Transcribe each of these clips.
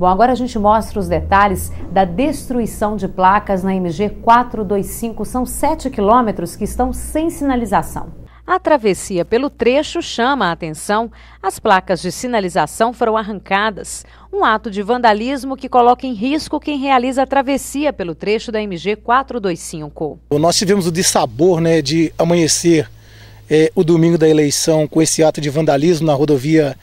Bom, agora a gente mostra os detalhes da destruição de placas na MG 425. São 7 quilômetros que estão sem sinalização. A travessia pelo trecho chama a atenção. As placas de sinalização foram arrancadas. Um ato de vandalismo que coloca em risco quem realiza a travessia pelo trecho da MG 425. Nós tivemos o dissabor né, de amanhecer é, o domingo da eleição com esse ato de vandalismo na rodovia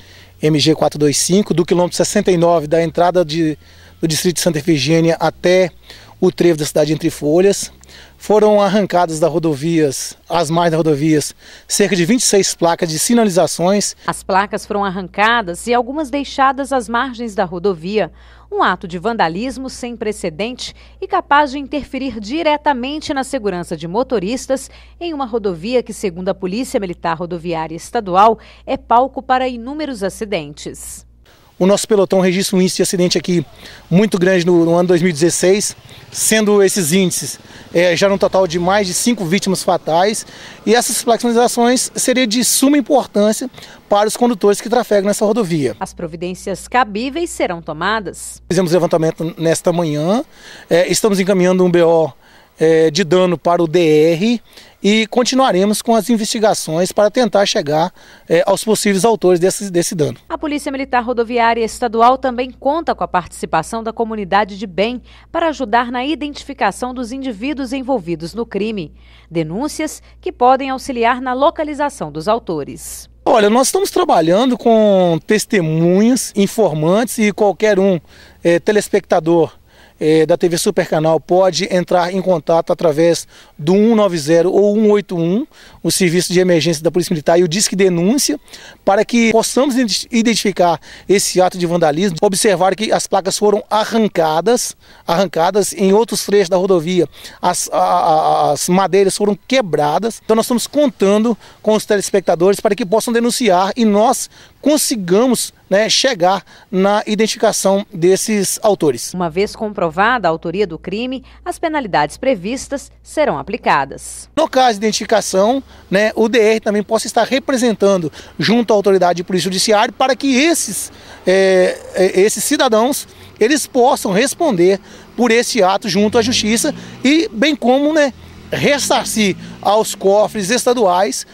MG425, do quilômetro 69 da entrada de, do distrito de Santa Efigênia até o trevo da cidade Entre Folhas foram arrancadas da rodovias, as mais das rodovias, cerca de 26 placas de sinalizações. As placas foram arrancadas e algumas deixadas às margens da rodovia. Um ato de vandalismo sem precedente e capaz de interferir diretamente na segurança de motoristas em uma rodovia que, segundo a Polícia Militar Rodoviária Estadual, é palco para inúmeros acidentes. O nosso pelotão registra um índice de acidente aqui muito grande no, no ano 2016, sendo esses índices é, já no total de mais de cinco vítimas fatais. E essas flexibilizações seriam de suma importância para os condutores que trafegam nessa rodovia. As providências cabíveis serão tomadas. Fizemos levantamento nesta manhã, é, estamos encaminhando um BO é, de dano para o DR e continuaremos com as investigações para tentar chegar é, aos possíveis autores desse, desse dano. A Polícia Militar Rodoviária Estadual também conta com a participação da comunidade de bem para ajudar na identificação dos indivíduos envolvidos no crime. Denúncias que podem auxiliar na localização dos autores. Olha, nós estamos trabalhando com testemunhas, informantes e qualquer um é, telespectador é, da TV Super Canal pode entrar em contato através do 190 ou 181, o serviço de emergência da Polícia Militar e o Disque Denúncia, para que possamos identificar esse ato de vandalismo, observar que as placas foram arrancadas, arrancadas em outros trechos da rodovia, as, a, a, as madeiras foram quebradas. Então nós estamos contando com os telespectadores para que possam denunciar e nós consigamos né, chegar na identificação desses autores. Uma vez comprovada a autoria do crime, as penalidades previstas serão aplicadas. No caso de identificação, né, o DR também possa estar representando junto à autoridade de polícia judiciária para que esses, é, esses cidadãos eles possam responder por esse ato junto à justiça e bem como né, ressarcir aos cofres estaduais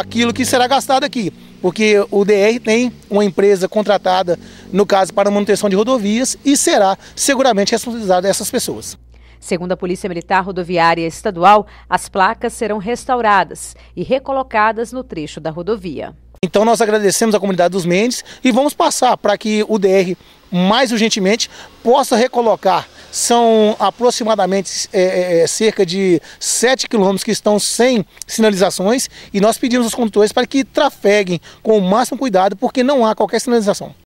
aquilo que será gastado aqui porque o DR tem uma empresa contratada, no caso, para manutenção de rodovias e será seguramente responsabilizado essas pessoas. Segundo a Polícia Militar Rodoviária Estadual, as placas serão restauradas e recolocadas no trecho da rodovia. Então nós agradecemos à comunidade dos Mendes e vamos passar para que o DR mais urgentemente possa recolocar são aproximadamente é, é, é cerca de 7 quilômetros que estão sem sinalizações e nós pedimos aos condutores para que trafeguem com o máximo cuidado porque não há qualquer sinalização.